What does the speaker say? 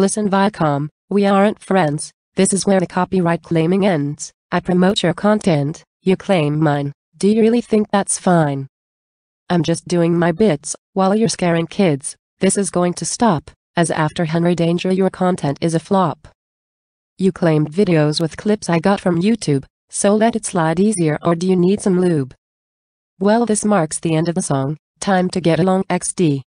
Listen Viacom, we aren't friends, this is where the copyright claiming ends. I promote your content, you claim mine. Do you really think that's fine? I'm just doing my bits, while you're scaring kids. This is going to stop, as after Henry Danger your content is a flop. You claimed videos with clips I got from YouTube, so let it slide easier or do you need some lube? Well this marks the end of the song, time to get along XD.